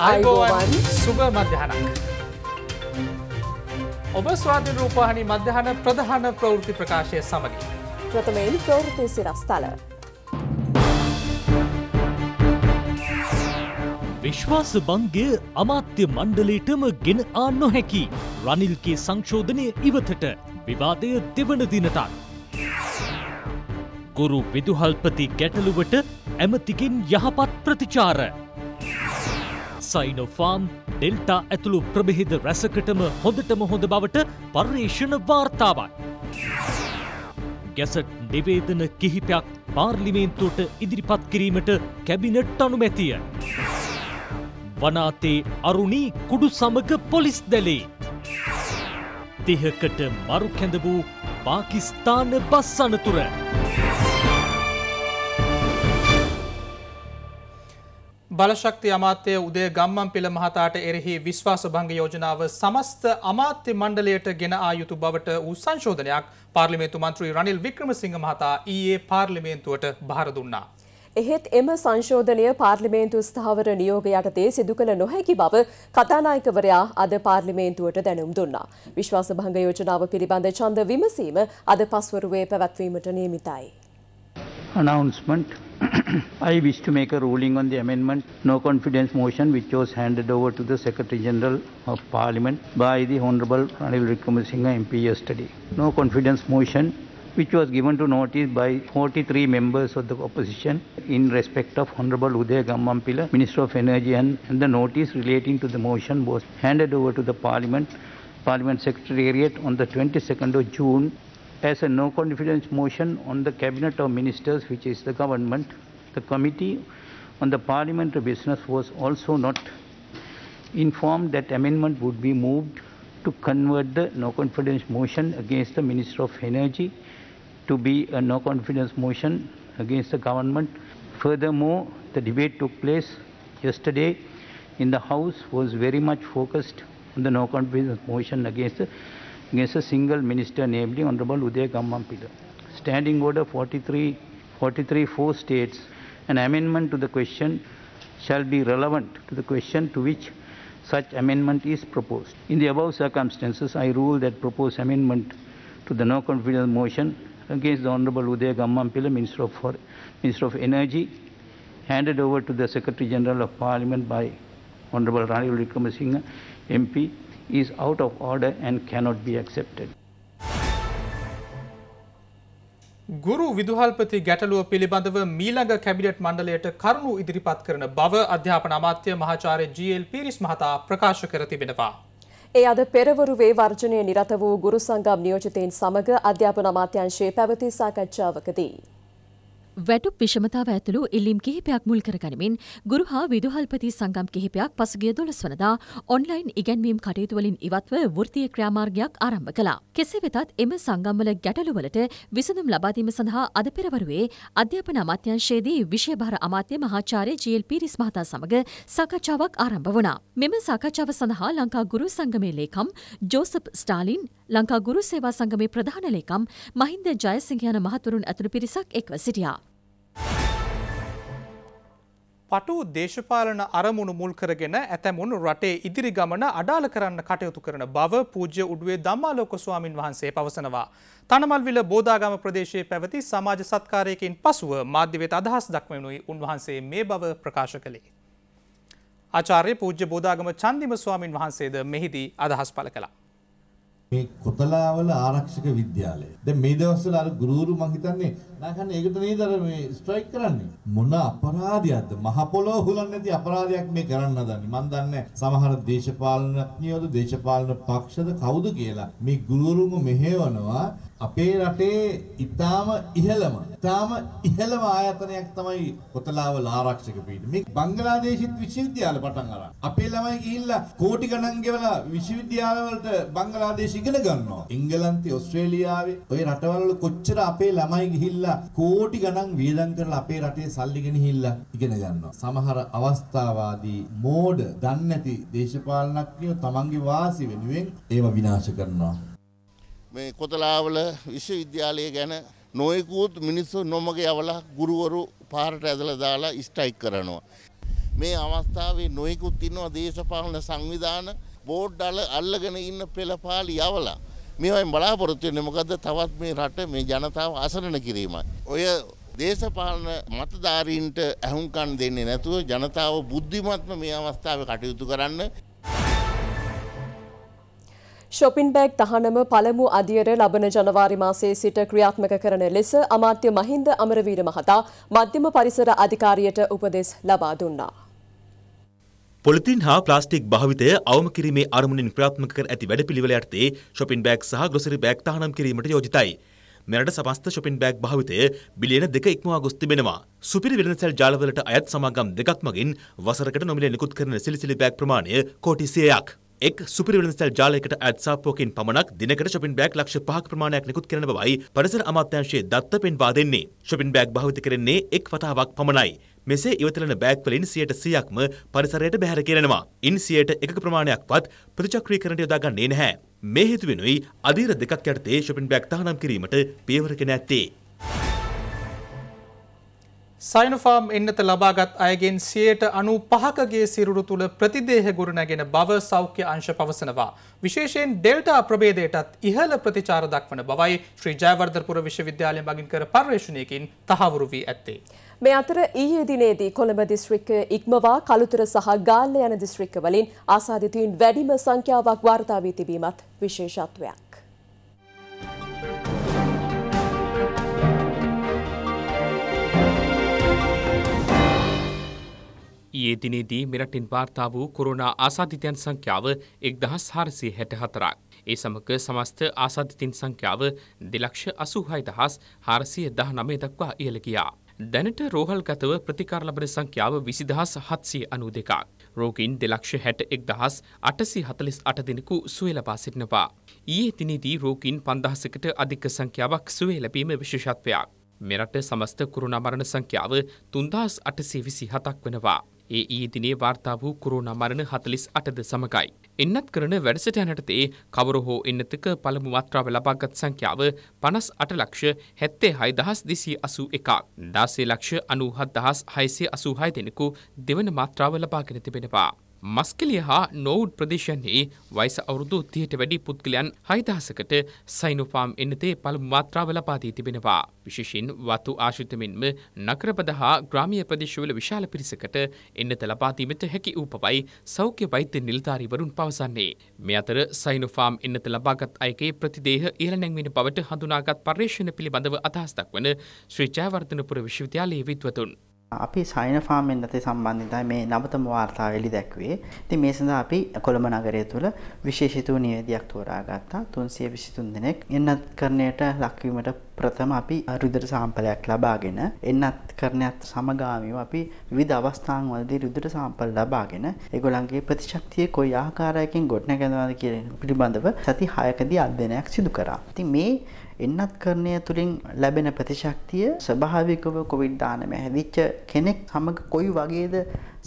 අයිබෝවන් සුභ මධ්‍යහනක්. ඔබ ස්වාධ රූපාහනි මධ්‍යහන ප්‍රධාන ප්‍රවෘති ප්‍රකාශය සමගින්. ප්‍රථමයෙන් ප්‍රවෘති සිරස්ථල. විශ්වාස බංගය අමාත්‍ය මණ්ඩලේටම ගෙන ආ නොහැකි. රනිල්ගේ සංශෝධනය ඉවතට විවාදය දෙවන දිනටත්. ගුරු විදුහල්පති ගැටලුවට ඇමතිකින් යහපත් ප්‍රතිචාර. සයිනොෆාම් ඩෙල්ටා ඇතුළු ප්‍රබෙහිද රැසකටම හොඳටම හොඳ බවට පර්යේෂණ වාර්තාවන්. ගැසට් නිවේදන කිහිපයක් පාර්ලිමේන්තුවට ඉදිරිපත් කිරීමට කැබිනට් අනුමැතිය. වනාතේ අරුණී කුඩු සමග පොලිස් දැලේ. තිහකට මරු කැඳ වූ පාකිස්ථාන බස් අනතුර. බලශක්ති අමාත්‍යය උදේ ගම්මන් පෙළ මහතාට එරෙහි විශ්වාස භංග යෝජනාව සමස්ත අමාත්‍ය මණ්ඩලයට ගෙන ආ යුතු බවට වූ සංශෝධනයක් පාර්ලිමේන්තු මන්ත්‍රී රනිල් වික්‍රමසිංහ මහතා ඊයේ පාර්ලිමේන්තුවට භාර දුන්නා. එහෙත් එම සංශෝධනය පාර්ලිමේන්තු ස්ථාවර නියෝග යටතේ සිදු කළ නොහැකි බව කතානායකවරයා අද පාර්ලිමේන්තුවට දැනුම් දුන්නා. විශ්වාස භංග යෝජනාව පිළිබඳ ඡන්ද විමසීම අද පස්වරුවේ පැවැත්වීමට නියමිතයි. announcement I wish to make a ruling on the amendment no confidence motion which was handed over to the Secretary General of Parliament by the Honorable Ranil Wickremesinghe MP yesterday. No confidence motion which was given to notice by 43 members of the opposition in respect of Honorable Uday Gammampila, Minister of Energy and, and the notice relating to the motion was handed over to the Parliament Parliament Secretariat on the 22nd of June as a no confidence motion on the cabinet of ministers which is the government the committee on the parliamentary business was also not informed that amendment would be moved to convert the no confidence motion against the minister of energy to be a no confidence motion against the government furthermore the debate took place yesterday in the house was very much focused on the no confidence motion against the against a single minister, namely Honorable Uday Gammampila. Standing Order 43, 43 4 states an amendment to the question shall be relevant to the question to which such amendment is proposed. In the above circumstances, I rule that proposed amendment to the no confidence motion against the Honorable Uday Gammampila, Minister of, Minister of Energy, handed over to the Secretary General of Parliament by Honorable Ranil Wickremesinghe, MP, is out of order and cannot be accepted. ගුරු විදුහල්පති ගැටලුව පිළිබඳව මීළඟ cabinet මණ්ඩලයට කරුණු ඉදිරිපත් කරන බව අධ්‍යාපන අමාත්‍ය මහාචාර්ය ජීල් පිරිස් මහතා ප්‍රකාශ කර තිබෙනවා. ඒ අද පෙරවරුවේ වර්ජනය නිරත වූ ගුරු සංගම් නියෝජතයෙන් සමඟ අධ්‍යාපන අමාත්‍යංශයේ පැවති සාකච්ඡාවකදී. වැටු පිෂමතාව ඇතුළු ඉල්ලීම් කිහිපයක් මුල් කරගනිමින් ගුරු හා විදුහල්පති සංගම් කිහිපයක් පසුගිය දොළස් වනදා ඔන්ලයින් ඉගැන්වීම් කටයුතුවලින් ඉවත්ව වෘතිය ක්‍රියාමාර්ගයක් ආරම්භ කළා. කෙසේ වෙතත් එම සංගම්වල ගැටලුවලට විසඳුම් ලබාදීම සඳහා අද පෙරවරුවේ අධ්‍යාපන අමාත්‍යංශයේදී විෂයභාර අමාත්‍ය මහාචාර්ය ජීල් පීරිස් මහතා සමග සාකච්ඡාවක් ආරම්භ වුණා. මෙම සාකච්ඡාව සඳහා ලංකා ගුරු සංගමේ ලේකම් ජෝසප් ස්ටාලින් ලංකා ගුරු සේවා සංගමේ ප්‍රධාන ලේකම් මහින්ද ජයසිංහ යන මහතුරුන් ඇතුළු පිරිසක් එක්ව සිටියා. පටු දේශපාලන අරමුණු මුල් කරගෙන ඇතැමුණු රටේ ඉදිරි ගමන අඩාල කරන්න කටයුතු කරන බව පූජ්‍ය උඩුවේ දම්මාලෝක ස්වාමින් වහන්සේ පවසනවා. තනමල්විල බෝධාගම ප්‍රදේශයේ පැවති සමාජ සත්කාරයකින් පසුව මාධ්‍යවෙත අදහස් දක්වනුයි උන්වහන්සේ මේ බව ප්‍රකාශ කළේ. ආචාර්ය පූජ්‍ය බෝධාගම චන්දිම ස්වාමින් වහන්සේද මෙහිදී අදහස් පළ කළා. මේ කොතලාවල ආරක්ෂක විද්‍යාලය. දැන් මේ දවස්වල අර ගුරුවරු මං හිතන්නේ නැහන් ඒක නේද අර මේ ස්ට්‍රයික් කරන්නේ මොන අපරාධයක්ද මහ පොළොව හුලන්නේ නැති අපරාධයක් මේ කරන්න හදන්නේ මන් දන්නේ සමහර දේශපාලනඥයෝද දේශපාලන පක්ෂද කවුද කියලා මේ ගුරුවරුන්ව මෙහෙවනවා අපේ රටේ ඊටාම ඉහළම ඊටාම ඉහළම ආයතනයක් තමයි කොතලාවල ආරක්ෂක පීඨ මේ බංගලාදේශීත් විශ්වවිද්‍යාල පටන් අරන් අපේ ළමයි ගිහිල්ලා කෝටි ගණන් ගෙවලා විශ්වවිද්‍යාල වලට බංගලාදේශ ඉගෙන ගන්නවා එංගලන්තේ ඕස්ට්‍රේලියාවේ ওই රටවල් කොච්චර අපේ ළමයි ගිහිල්ලා කියලා කෝටි ගණන් වියදම් කරලා අපේ රටේ සල්ලි ගෙනහිල්ලා ඉගෙන ගන්නවා. සමහර අවස්ථාවාදී මෝඩ දන්නේ නැති දේශපාලනඥයෝ තමන්ගේ වාසි වෙනුවෙන් ඒව විනාශ කරනවා. මේ කොතලාවල විශ්වවිද්‍යාලය ගැන නොයෙකුත් මිනිස්සු නොමග යවලා ගුරුවරු පාරට ඇදලා දාලා ස්ට්‍රයික් කරනවා. මේ අවස්ථාවේ නොයෙකුත් ඉන්නවා දේශපාලන සංවිධාන බෝඩ් අල්ලගෙන ඉන්න පෙළපාලි යවලා මේවයින් බලාපොරොත්තු වෙන්නේ මොකද්ද තවත් මේ රට මේ ජනතාව අසරණ කිරීමයි. ඔය දේශපාලන මතධාරීන්ට ඇහුම්කන් දෙන්නේ නැතුව ජනතාව බුද්ධිමත්ම මේ අවස්ථාවේ කටයුතු කරන්න ශොපින් බෑග් තහනම පළමු අදියර ලබන ජනවාරි මාසයේ සිට ක්‍රියාත්මක කරන ලෙස අමාත්‍ය මහින්ද අමරවීර මහතා මධ්‍යම පරිසර අධිකාරියට උපදෙස් ලබා දුන්නා. පොලිතින් හා ප්ලාස්ටික් භාවිතය අවම කිරීමේ අරමුණින් ක්‍රියාත්මක කර ඇති වැඩපිළිවෙල යටතේ shopping bag සහ grocery bag තහනම් කිරීමට යෝජිතයි. මෙරට සමස්ත shopping bag භාවිතය බිලියන 2 ඉක්මවා ගොස් තිබෙනවා. සුපිරි වෙළඳසැල් ජාලවලට අයත් සමාගම් දෙකක් මගින් වසරකට නොමිලේ නිකුත් කරන සිලිසිලි bag ප්‍රමාණය කෝටි 100ක්. එක් සුපිරි වෙළඳසැල් ජාලයකට අයත් සාප්පුවකින් පමණක් දිනකට shopping bag ලක්ෂ 5ක ප්‍රමාණයක් නිකුත් කරන බවයි පරිසර අමාත්‍යාංශයේ දත්ත පෙන්වා දෙන්නේ. shopping bag භාවිත කරන්නේ එක් වතාවක් පමණයි. මෙසේ ඉවතලන බෑග් වලින් 100%ක්ම පරිසරයට බැහැර කරනවා. ඉන් 100ට එකක ප්‍රමාණයක්වත් ප්‍රතිචක්‍රීකරණයට යොදාගන්නේ නැහැ. මේ හේතු වෙනුයි අධීර දෙකක් යටතේ shopping bag තහනම් කිරීමට පියවරක නැත්තේ. සයිනෆාම් එන්නත ලබාගත් අයගෙන් සියයට අනු පහකගේ සිරුරු තුළ ප්‍රතිදේහ ගුරුණැගෙන බව සෞඛ්‍ය අංශ පවසනවා. විශේෂයෙන් ඩෙල්ටා ප්‍රබේදයටත් ඉහළ ප්‍රතිචාර දක්වන බවයි ශ්‍රී ජයවර්ධපුර විශ්වවිද්‍යාලය මගින් කර පර්යේෂණයකින් තහවුරු වී ඇත්තේ. මේ අතර ඊයේ දිනේදී කොළඹ දිස්ත්‍රික්කය ඉක්මවා කළුතර සහ ගාල්ල යන දිස්ත්‍රික්කවලින් ආසාදිතයින් වැඩිම සංඛ්‍යාවක් වාර්තා වී තිබීමත් විශේෂත්වයක්. ඊයේ දිනේදී මෙරටින් වාර්තා වූ කොරෝනා ආසාධිතයන් සංඛ්‍යාව එක්දහස් හාරසිය හැට හතරක්. ඒ සමග සමස්ත ආසාධිතින් සංඛ්‍යාව දෙලක්ෂ අසූහයි දහස් හාරසිය දහ නමේ දක්වා ඉහළ ගියා. දැනට රෝහල් ගතව ප්‍රතිකාර ලබන සංඛ්‍යාව විසිදහස් හත්සිය අනු දෙකක්. රෝගීන් දෙලක්ෂ හැට එක් දහස් අටසි හතලිස් අට දෙනෙකු සුවේ ලබා සිටිනවා. ඊයේ දිනේදී රෝගීන් පන්දහසකට අධික සංඛ්‍යාවක් සුවේ ලැබීම විශේෂත්වයක්. මෙරට සමස්ත කුරුණා මරණ සංඛ්‍යාව තුන්දහස් අටසේ විසි හතක් වෙනවා. ඒ ඊ දිනේ වාර්තා වූ කොරෝනා මරණ 48ද සමගයි. එන්නත් කරන වැඩසටහනටතේ කවර හෝ එන්නතක පළමු මාත්‍රාව ලබාගත් සංඛ්‍යාව 58 ලක්ෂ 76281ක්. 16 ලක්ෂ 97686 දෙනෙකු දෙවන මාත්‍රාව ලබාගෙන තිබෙනවා. මස්කලිය හා නෝවුඩ් ප්‍රදේශයන්හි වයිස අවුරුදු තිහට වැඩි පුද්ගලයන් හයිදහසකට සයිනුපාම් එන්නතේ පළමු මාත්‍රාව ලබාදී තිබෙනවා. විශේෂෙන් වතු ආශිතමෙන්ම නගරපද හා ග්‍රාමිය ප්‍රදේශවල විශාල පිරිසකට එන්නත ලබාදීමට හැකි වූ පවයි සෞඛ්‍ය වෛද්‍ය නිලධාරීවරුන් පවසන්නේ. මේ අතර සයිනුෆාම් එන්නත ලබාගත් අයගේ ප්‍රතිදේහ ඉහළ නැංවෙන බවට හඳුනාගත් පර්යේෂණ පිළිබඳව අදහස් දක්වන ශ්‍රී ජයවර්ධනපුර විශ්වවිද්‍යාලයේ විද්වතුන් අපි සයින ෆාර්මෙන් ඇති සම්බන්ධිතයි මේ නවතම වාර්තාව එලි දැක්වේ ති මේ සඳ අපි කොළඹ නගරය තුළ විශේෂිතූ නියදයක් තෝරා ගත්තා තුන්සිය විසිතුන් දෙනෙක් එන්නත් කරණයට ලක්වීමට ප්‍රථම අපි රුදර සාම්පලයක් ලබාගෙන එන්නත් කරණයත් සමගාමිව අපි විධ අවස්ථාන් වලදී රුදුර සාම්පල් ලබාගෙන එගොලන්ගේ ප්‍රතිශක්තිය කොයි ආකාරයකින් ගොඩ්න ගැනවාද කියන පිළිබඳව සති හයකදී අධ්‍යනයක් සිදු කරා ති මේ එන්නත් කරණය තුළින් ලැබෙන ප්‍රතිශක්තිය ස්වභාවිකව කොවිඩ් දානම හැදිච්ච කෙනෙක් සමඟ කොයි වගේද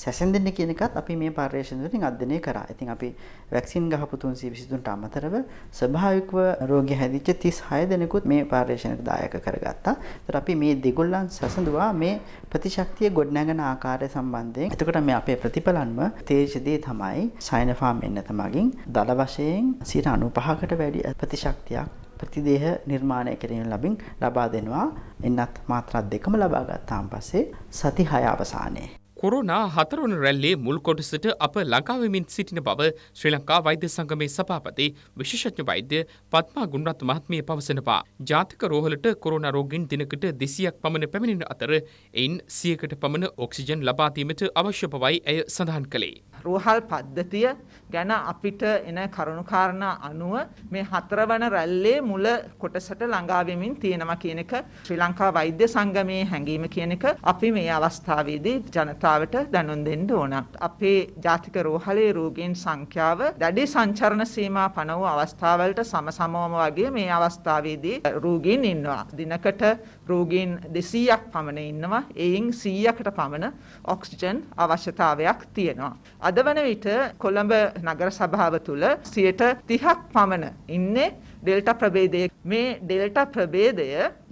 සැසඳන්න කියනකත් අපි මේ පර්යේෂණතුලින් අධ්‍යනය කරා ඉතින් අපි වැක්සින් ගහපුතුන් සිවිසිතුන්ට අමතරව ස්වභාවිකව රෝග හැදිච්ච තිස් හය දෙනෙකුත් මේ පාර්යේෂණයට දායක කරගත්තා තර අපි මේ දෙගොල්ලන් සසඳවා මේ ප්‍රතිශක්තිය ගොඩනැගෙන ආකාරය සම්බන්ධයෙන් එතකොට මේ අපේ ප්‍රතිඵලන්ම තේජදේ තමයි සයිනෆාම් එන්න තමගින් දළ වශයෙන් සිට අනුපහකට වැඩි ප්‍රතිශක්තියක් ප්‍රතිදේහ නිර්මාණය කිරීම ලබින් ලබා දෙනවා එන්නත් මාත්‍රත් දෙකම ලබා ගත්තාන් පස්සේ සති හය අවසානයේ. කොරුණා හතරවන රැල්ලේ මුල් කොටසට අප ලංකාවමින් සිටින බව ශ්‍රී ලංකා වෛද්‍ය සංගමේ සභාපති විශේෂඥ වෛද්‍ය පත්මා ගුණරත් මහත්මිය පවසනවා. ජාතික රෝහලට කොරුණ රෝගීන් දිනකට දෙසියක් පමණ පැමිණෙන අතර එයින් සියකට පමණ ඔක්සිජන් ලබාදීමට අවශ්‍ය බවයි ඇය සඳහන් කළේ. රුහල් පද්ධතිය ගැන අපිට එන කරුණුකාරණා අනුව මේ හතරවන රැල්ලේ මුල කොටසට ළඟා වෙමින් තියෙනවා කියන එක ශ්‍රී ලංකා වෛද්‍ය සංගමයේ හැඟීම කියන එක අපි මේ අවස්ථාවේදී ජනතාවට දැනුම් දෙන්න ඕන. අපේ ජාතික රෝහලේ රෝගීන් සංඛ්‍යාව දැඩි සංචරණ සීමා පනවූ අවස්ථාවලට සමසමවම වගේ මේ අවස්ථාවේදී රෝගීන් ඉන්නවා. දිනකට රෝගීන් 200ක් පමණ ඉන්නවා. එයින් 100කට පමණ ඔක්සිජන් අවශ්‍යතාවයක් තියෙනවා. අද වන විට කොළඹ නගර සභාව තුළ 30ක් පමණ ඉන්නේ ඩෙල්ටා ප්‍රභේදයේ මේ ඩෙල්ටා ප්‍රභේදය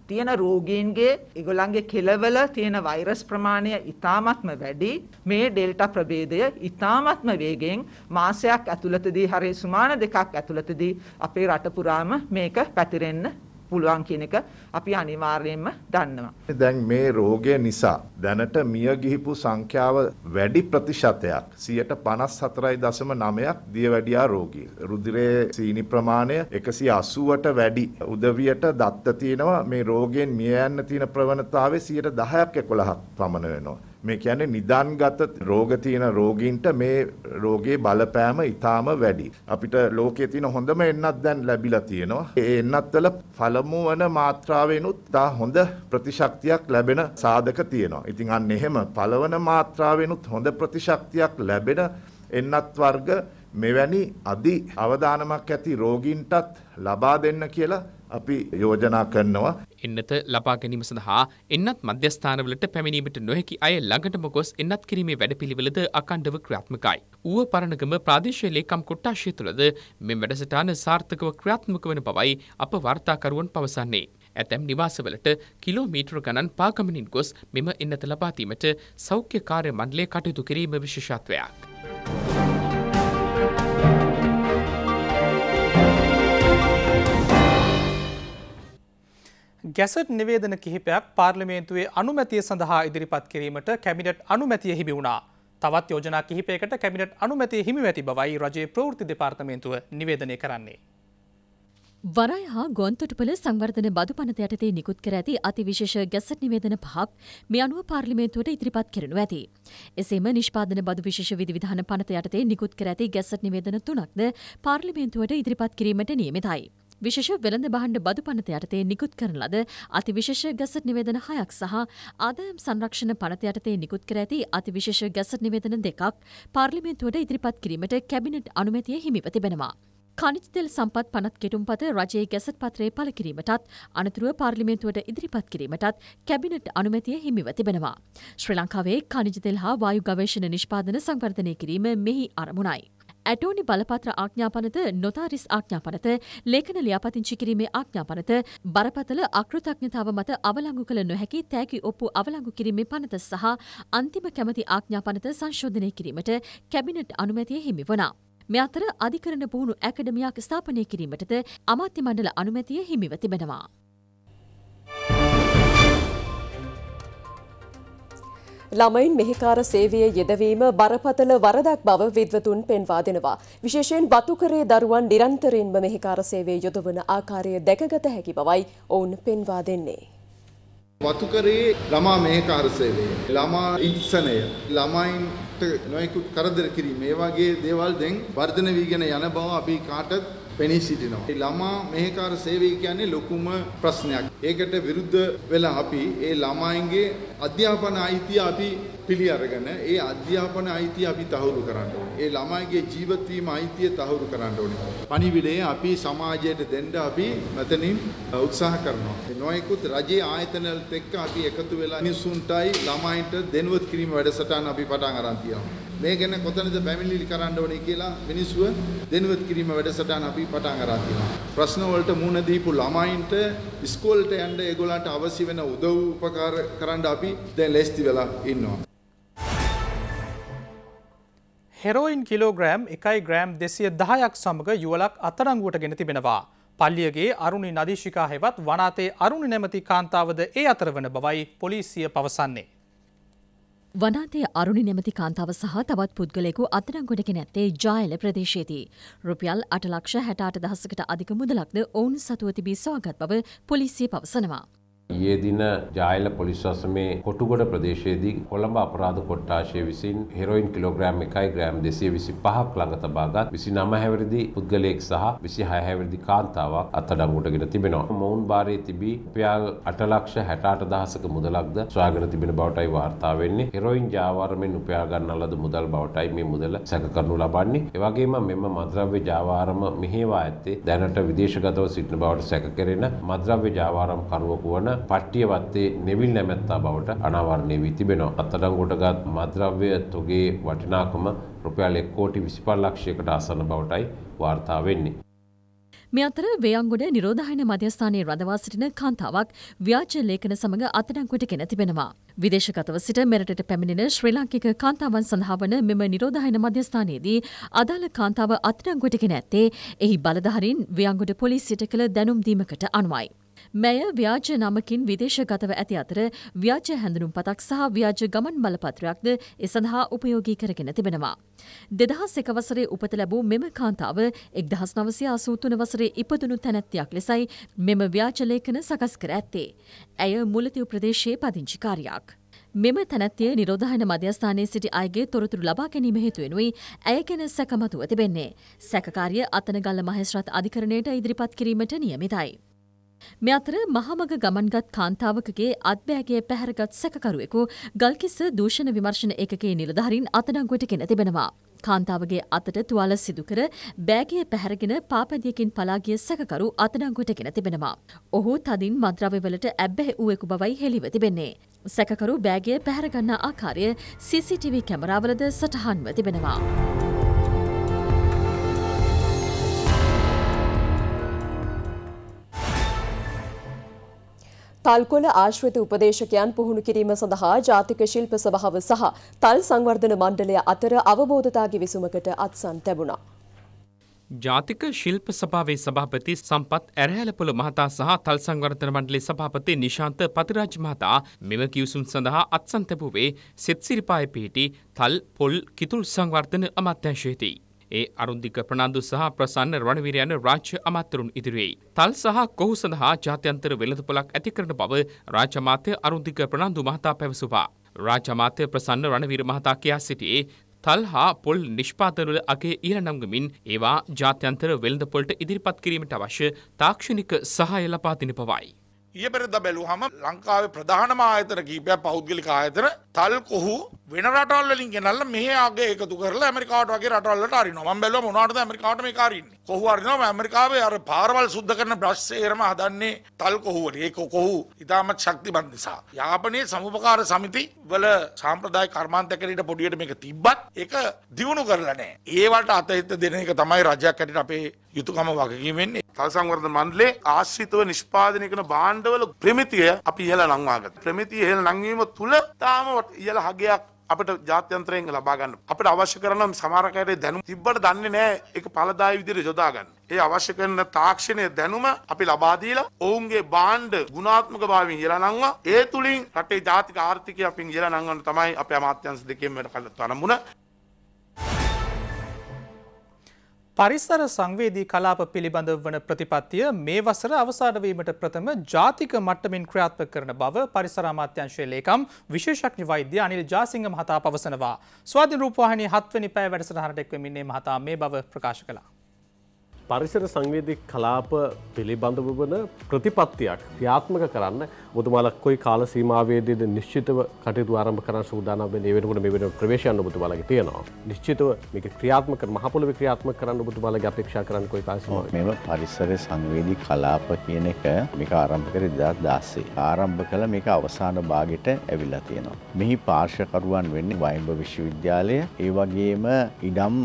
තියෙන රෝගීන්ගේ ඒගොල්ලන්ගේ කෙළවල තියෙන වෛරස් ප්‍රමාණය ඉතාමත්ම වැඩි මේ ඩෙල්ටා ප්‍රභේදය ඉතාමත්ම වේගෙන් මාසයක් ඇතුළතදී හරි සුමාන දෙකක් ඇතුළතදී අපේ රට පුරාම මේක පැතිරෙන්න පුළුවන් කියන එක අපි අනිවාර්යයෙන්ම දන්නවා. දැන් මේ රෝගය නිසා දැනට මිය ගිහිපු සංඛ්‍යාව වැඩි ප්‍රතිශතයක් 54.9ක් දියවැඩියා රෝගී. රුධිරයේ සීනි ප්‍රමාණය 180ට වැඩි. උදවියට දත්ත තියෙනවා මේ රෝගයෙන් මිය යන්න තියෙන ප්‍රවණතාවය 10%ක් 11ක් පමණ වෙනවා. මේ කියන්නේ නිදන්ගත රෝග තියෙන රෝගීන්ට මේ රෝගේ බලපෑම ඊටාම වැඩි. අපිට ලෝකයේ තියෙන හොඳම එන්නත් දැන් ලැබිලා තියෙනවා. ඒ එන්නත් වල පළමු වන මාත්‍රාවෙනුත් තා හොඳ ප්‍රතිශක්තියක් ලැබෙන සාධක තියෙනවා. ඉතින් අන්න එහෙම පළවන මාත්‍රාවෙනුත් හොඳ ප්‍රතිශක්තියක් ලැබෙන එන්නත් වර්ග මෙවැනි අදි අවදානමක් ඇති රෝගීන්ටත් ලබා දෙන්න කියලා අපි යෝජනා කරනවා. එන්නත ලබා ගැනීම සඳහා එන්නත් මධ්‍යස්ථානවලට පැමිණීමට නොහැකි අය ළඟටම ගොස් එන්නත් කිරීමේ වැඩපිළිවෙලද අකණ්ඩව ක්‍රියාත්මකයි. ඌව පරණගම ප්‍රාදේශීය ලේකම් කොට්ටාශය තුළද මෙම වැඩසටහන සාර්ථකව ක්‍රියාත්මක වන බවයි අප වාර්තාකරුවන් පවසන්නේ. ඇතැම් නිවාසවලට කිලෝමීටර ගණන් පාගමනින් ගොස් මෙම එන්නත ලබාදීමට සෞඛ්‍ය කාර්ය මණ්ඩලය කටයුතු කිරීම විශේෂත්වයක්. ගැසට් නිවේදන කිහිපයක් පාර්ලිමේන්තුවේ අනුමැතිය සඳහා ඉදිරිපත් කිරීමට කැමිනට් අනුමැතිය හිමි වුණා. තවත් යෝජනා කිහිපයකට කැමිනට් අනුමැතිය හිමි ඇති බවයි රජයේ ප්‍රවෘත්ති දෙපාර්තමේන්තුව නිවේදනය කරන්නේ. වරයි හා ගොන්තොටුපල සංවර්ධන බදු පනත යටතේ නිකුත් කර ඇති අතිවිශේෂ ගැසට් නිවේදන පහක් මේ අනුව පාර්ලිමේන්තුවට ඉදිරිපත් කරනු ඇති. එසේම නිෂ්පාදන බදු විශේෂ විධිවිධාන පනත යටතේ නිකුත් කර ඇති ගැසට් නිවේදන තුනක්ද පාර්ලිමේන්තුවට ඉදිරිපත් කිරීමට නියමිතයි. විශෂ වෙළඳ බහන්ඩ බදු පනත යටතේ නිකුත් කරන ලද අතිවිශෂ ගසට නිවේදන හයක් සහ ආදායම් සංරක්ෂණ පනත යටතේ නිකුත් කර ඇති අතිවිශෂ ගසට නිවේදන දෙකක් පාර්ලිමේන්තුවට ඉදිරිපත් කිරීමට කැබිනට් අනුමැතිය හිමිව තිබෙනවා. කනිච්තෙල් සම්පත් පනත් කෙටුම්පත රජයේ ගැසට පත්‍රය පල කිරීමටත් අනතුරුව පාර්ලිමේන්තුවට ඉදිරිපත් කිරීමටත් කැබිනට් අනුමැතිය හිමිව තිබෙනවා. ශ්‍රී ලංකාවේ කනිජතෙල් හා වායු ගවේශණ නිෂ්පාදන සංවර්ධනය කිරීම මෙහි අරමුණයි. ඇටෝනි බලපත්‍ර ආඥාපනත නොතාරිස් ආඥාපනත ලේඛන ලියාපදිංචි කිරීමේ ආඥාපනත බරපතල අකෘතඥතාව මත අවලංගු කළ නොහැකි තෑගි ඔප්පු අවලංගු කිරීමේ පනත සහ අන්තිම කැමැති ආඥාපනත සංශෝධනය කිරීමට කැබිනට් අනුමැතිය හිමි වුණා. මේ අතර අධිකරණ පුහුණු ඇකඩමියක් ස්ථාපනය කිරීමටද අමාත්‍ය මණ්ඩල අනුමැතිය හිමිව තිබෙනවා. ළමයින් මෙහිකාර සේවයේ යෙදවීම බරපතල වරදක් බව විද්වතුන් පෙන්වා දෙනවා. විශේෂයෙන් වතුකරේ දරුවන් නිරන්තරයෙන්ම මෙහිකාර සේවයේ යොදවන ආකාරය දැකගත හැකි බවයි ඔවුන් පෙන්වා දෙන්නේ. වතුකරේ ළමා මෙහෙකාර සේවය ළමා ඉක්සනය ළමයින්ට නොයෙකුත් කරදර කිරීම මේ වගේ දේවල් දැන් වර්ධන වීගෙන යන බව අපි කාටත් පෙනී සිටිනවා. ඒ ළමා මෙහෙකාර සේවය කියන්නේ ලොකුම ප්‍රශ්නයක්. ඒකට විරුද්ධ වෙලා අපි ඒ ළමයින්ගේ අධ්‍යාපන අයිතිය අපි පිළි අරගෙන ඒ අධ්‍යාපන අයිතිය අපි තහවුරු කරන්න ඕනේ. ඒ ළමයිගේ ජීවත් වීම අයිතිය තහවුරු කරන්න ඕනේ. පණිවිඩය අපි සමාජයට දෙන්න අපි මෙතනින් උත්සාහ කරනවා. නොයෙකුත් රජයේ ආයතනවලත් එක්ක අපි එකතු වෙලා මිනිසුන්ටයි ළමයින්ට දෙනුවත් කිරීම වැඩසටහන අපි පටන් අරන් තියෙනවා. මේ ගැන කොතනද පැමිණිලි කරන්න ඕනේ කියලා මිනිස්සුව දෙනුවත් කිරීම වැඩසටහන අපි පටන් අරන් තියෙනවා. ප්‍රශ්න වලට මුහුණ දීපු ළමයින්ට ඉස්කෝලේට යන්න ඒගොල්ලන්ට අවශ්‍ය වෙන උදව් උපකාර කරන්න අපි දැන් ලෑස්ති වෙලා ඉන්නවා. හෙරෝයින් කිලෝග්‍රෑම් 1 ග්‍රෑම් 210ක් සමග යුවලක් අතරංගුවට ගෙන තිබෙනවා. පල්ලියගේ අරුණි නදීශිකා හෙවත් වනාතේ අරුණි නැමැති කාන්තාවද ඒ අතර වන බවයි පොලිසිය පවසන්නේ. වනාන්තයේ අරුණි නැමති කාන්තාව සහ තවත් පුද්ගලයෙකු අත්අඩංගුවටගෙන ඇත්තේ ජායල ප්‍රදේශයේදී. රුපියල් අට ලක්ෂ හැට අට දහසකට අධික මුදලක්ද ඔවුන් සතුව තිබී සොයාගත් බව පොලිසිය පවසනවා. ඊයේ දින ජායල පොලිස් වසමේ කොටුගොඩ ප්‍රදේශයේදී කොළඹ අපරාධ කොට්ටාශය විසින් හෙරොයින් කිලෝග්‍රෑම් 1යි ග්‍රෑම් 225ක් ළඟ තබාගත් 29 හැවිරිදි පුද්ගලයෙක් සහ 26 හැවිරිදි කාන්තාවක් අත්අඩංගුවටගෙන තිබෙනවා. මොවුන් බාරේ තිබී රුපියල් 8 ලක්ෂ 68 දහසක මුදලක්ද සොයාගෙන තිබෙන බවටයි වාර්තා වෙන්නේ. හෙරොයින් ජාවාරමෙන් උපයා ගන්නා ලද මුදල් බවටයි මේ මුදල සැක කරනු ලබන්නේ. ඒ වගේම මෙම මද්‍රව්‍ය ජාවාරම මෙහෙවා ඇත්තේ දැනට විදේශගතව සිටින බවට සැක කෙරෙන මද්‍රව්‍ය ජාවාරම් කරුවෙකු වන පට්ටිය වත්තේ නෙවිල් නැමැත්තා බවට අනාවරණය වී තිබෙනවා. අත්අඩංගුවටගත් මද්‍රව්‍ය තොගේ වටිනාකම රුපියල් 1 කෝටි 25 ලක්ෂයකට ආසන්න බවටයි වාර්තා වෙන්නේ. මේ අතර වේයන්ගොඩ නිරෝධායන මධ්‍යස්ථානයේ රඳවා සිටින කාන්තාවක් ව්‍යාජ ලේඛන සමග අත්අඩංගුවට ගෙන තිබෙනවා. විදේශගතව සිට මෙරටට පැමිණෙන ශ්‍රී ලාංකික කාන්තාවන් සඳහා වන මෙම නිරෝධායන මධ්‍යස්ථානයේදී අදාළ කාන්තාව අත්අඩංගුවට ගෙන ඇත්තේ එහි බලධාරීන් වේයන්ගොඩ පොලිසියට කළ දැනුම් දීමකට අනුවයි. මෙය ව්‍යාජ නමකින් විදේශගතව ඇති අතර ව්‍යාජ හැඳුනුම් පතක් සහ ව්‍යාජ ගමන් බලපත්‍රයක්ද එ සඳහා උපයෝගී කරගෙන තිබෙනවා. දෙදහස් එක වසරේ උපත ලැබූ මෙම කාන්තාව එක්දහස් නවසය අසූතුන වසරේ ඉපදුණු තැනැත්තියක් ලෙසයි මෙම ව්‍යාජලේඛන සකස් කර ඇත්තේ. ඇය මුලතිව් ප්‍රදේශයේ පදිංචිකාරයක්. මෙම තැනැත්තිය නිරෝධහන මධ්‍යස්ථානයේ සිටි අයගේ තොරතුරු ලබා ගැනීම හේතුවෙනුයි ඇයගෙන සැකමතුව තිබෙන්නේ. සැකකාරිය අතනගල්ල මහෙස්රත් අධිකරණයට ඉදිරිපත් කිරීමට නියමිතයි. මේ අතර මහමග ගමන්ගත් කාන්තාවකගේ අත්බෑගය පැහැරගත් සැකකරුවෙකු ගල්කිස්ස දූෂණ විමර්ශන ඒකේ නිලධාරීන් අතඩංගුවට ගෙන තිබෙනවා. කාන්තාවගේ අතට තුවාල සිදුකර බෑගය පැහැරගෙන පාපැදියකින් පලාගිය සැකකරු අතඩංගුවට ගෙන තිබෙනවා. ඔහු තදින් මද්‍රව්‍යවලට ඇබ්බැහි වූවෙකු බවයි හෙළිව තිබෙන්නේ. සැකකරු බෑගය පැහැරගන්නා ආකාරය CCTV කැමරාවලද සටහන්ව තිබෙනවා. තල්කොළ ආශ්‍රිත උපදේශකයන් පුහුණු කිරීම සඳහා ජාතික ශිල්ප සභාව සහ තල් සංවර්ධන මණ්ඩලය අතර අවබෝධතා ගිවිසුමකට අත්සන් ලැබුණා. ජාතික ශිල්ප සභාවේ සභාපති සම්පත් ඇරහැලපොළ මහතා සහ තල් සංවර්ධන මණ්ඩලයේ සභාපති නිශාන්ත පතිරාජ් මහතා මෙම කිවිසුම් සඳහා අත්සන් ලැබුවේ සෙත්සිරිපායේ පිහිටි තල් පොල් කිතුල් සංවර්ධන අමාත්‍යාංශයේදී. ඒ අරුන්දික ප්‍රනන්දු සහ ප්‍රසන්න රණවීර යන රාජ්‍ය අමාත්‍යරුන් ඉදිරියේ තල් සහ කොහු සඳහා ජාත්‍යන්තර වෙළඳපොලක් ඇති කරන බව රාජ්‍ය අමාත්‍ය අරුන්දික ප්‍රනන්දු මහතා පැවසුවා. රාජ්‍ය අමාත්‍ය ප්‍රසන්න රණවීර මහතා කියා සිටියේ තල් හා පොල් නිෂ්පාතනවල අගේ ඉරනම්ගමින් ඒවා ජාත්‍යන්තර වෙළඳපොලට ඉදිරිපත් කිරීමට අවශ්‍ය තාක්ෂණික සහාය ලබා දෙන පවයි. ඊය පෙරද බැලුවහම ලංකාවේ ප්‍රධානම ආයතන කීපයක් පෞද්ගලික ආයතන තල් කොහු වෙන රටවල් වලින් ගෙනල්ලා මෙහි ආගේ එකතු කරලා ඇමරිකාවට වගේ රටවල් වලට අරිනවා. මම බැලුවා මොනවටද ඇමරිකාවට මේක අරින්නේ. කොහු අරිනවා ඇමරිකාවේ අර පාරවල් සුද්ධ කරන බ්‍රෂ් එකම හදන්නේ තල් කොහු වලින්. ඒක කොහු ඉතාමත් ශක්තිමත් නිසා. යාපනයේ සමුපකාර සමිති වල සාම්ප්‍රදායික කර්මාන්තකරීට පොඩියට මේක තිබ්බත් ඒක දියුණු කරලා නැහැ. ඒ වලට අතහිත දෙන එක තමයි රජයක් හැටියට අපේ යුතුයකම වගකීම වෙන්නේ. තල් සංවර්ධන මණ්ඩලයේ ආශ්‍රිතව නිෂ්පාදනය කරන භාණ්ඩවල ප්‍රමිතිය අපි ඉහළ නංවාගත්තා. ප්‍රමිතිය ඉහළ නංවීම තුල තාම වෙලාවට ඉහළ හගයක් අපට ජාත්‍යන්තරයෙන් ලබා ගන්න. අපිට අවශ්‍ය කරන සමහර කයට දැනුම තිබ්බට දන්නේ නැහැ ඒක ඵලදායි විදිහට යොදා ගන්න. ඒ අවශ්‍ය කරන තාක්ෂණයේ දැනුම අපි ලබා දීලා ඔවුන්ගේ භාණ්ඩ ගුණාත්මක භාවයෙන් ඉහළ නංවා ඒ තුලින් රටේ ජාතික ආර්ථිකය අපින් ඉහළ නංවන්න තමයි අපේ අමාත්‍යාංශ දෙකෙන් වැඩ කළ තරමුණ පරිසර සංවේදී කලාප පිළිබඳ වන ප්‍රතිපත්තිය මේ වසර අවසානවීමට ප්‍රථම ජාතික මට්ටමින් ක්‍රියාත්ම කරන බව පරිසරාමාත්‍යංශය ලේකම් විශේෂඥ වෛද්‍ය අනිල් ජාසිංහ මහතා පවසනවා. ස්වාධීන රූපවාහිනී හත්වනි පැය වැඩසටහනට එක්වෙමින් මේ මහතා මේ බව ප්‍රකාශ කළා. පරිසර සංවේදී කලාප පිළිබඳව වන ප්‍රතිපත්තියක් ක්‍රියාත්මක කරන්න මුතුමාලක්කොයි කාල සීමාවේදීද නිශ්චිතව කටයුතු ආරම්භ කරන්න සූදානම් වෙන්නේ වෙනකොට මේ වෙන ප්‍රවේශයන් ඔබතුමාලගේ තියෙනවා. නිශ්චිතව මේක ක්‍රියාත්මක කරන මහපොළවේ ක්‍රියාත්මක කරන්න ඔබතුමාලගේ අපේක්ෂා කරන්න කොයි කාල සීමාවක මේව පරිසර සංවේදී කලාප කියන එක මේක ආරම්භ කරේ 2016. ආරම්භ කළ මේක අවසාන භාගයට ඇවිල්ලා තියෙනවා. මෙහි පාර්ශ්වකරුවන් වෙන්නේ වයිඹ විශ්වවිද්‍යාලය ඒ වගේම ඉඩම්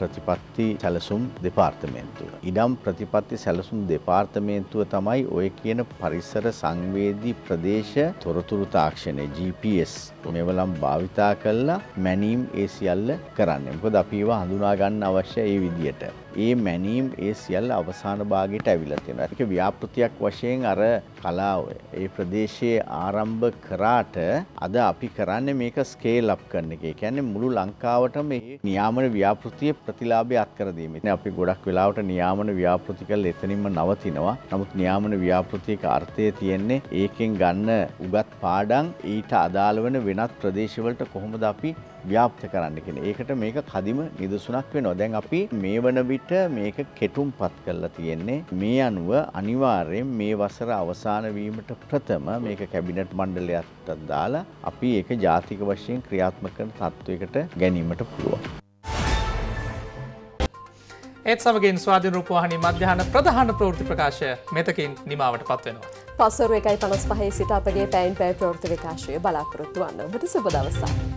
ප්‍රතිපත්ති සැලසුම් දෙපාර්තමේන්තුව ඉඩම් ප්‍රතිපත්ති සැලසුම් දෙපාර්තමේන්තුව තමයි ඔය කියන පරිසර සංවේදී ප්‍රදේශ තොරතුරු තාක්ෂණය GPS මෙවලම් භාවිතා කල්ලා මැනීම් ඒ සියල්ල කරන්න. මොකද අපිව හඳුනාගන්න අවශ්‍ය ඒ විදියට. ඒ මැනීම් ඒ සියල් අවසාන භාගයට ඇවිල්ලා තියෙනවා. ඒක ව්‍යාපෘතියක් වශයෙන් අර කලාව ඒ ප්‍රදේශයේ ආරම්භ කරාට අද අපි කරන්නේ මේක ස්කේල් අප් කරන එක. ඒ කියන්නේ මුළු ලංකාවටම මේ නියාමන ව්‍යාපෘතියේ ප්‍රතිලාභය අත්කර දීම. අපි ගොඩක් වෙලාවට නියාමන ව්‍යාපෘති කළ එතනින්ම නවතිනවා. නමුත් නියාමන ව්‍යාපෘතියක අර්ථය තියෙන්නේ ඒකෙන් ගන්න උගත් පාඩම් ඊට අදාළ වෙන වෙනත් ප්‍රදේශවලට කොහොමද අපි ව්‍යාප්ත කරන්න කෙන ඒකට මේක කදිම නිදසුනක් වෙනවා දැන් අපි මේ වන විට මේක කෙටුම්පත් කරලා තියෙන්නේ මේ අනුව අනිවාර්යෙන් මේ වසර අවසාන වීමට ප්‍රථම මේක කැබිනට් මණ්ඩලයටත් දාලා අපි ඒක ජාතික වශයෙන් ක්‍රියාත්මක කරන තත්ත්වයකට ගැනීමට පුළුවන්. ඒත් සමගින් ස්වාධීන රූපවාහිනී මධ්‍යහන ප්‍රධාන ප්‍රවෘත්ති ප්‍රකාශය මෙතකින් නිමාවට පත්වෙනවා. පස්වරු එකයි පනස් පහේ සිට අපගේ පැයින් පැය ප්‍රවෘත්ති විකාශය බලාපොරොත්තු වන්න ඔබට සුබ දවසක්.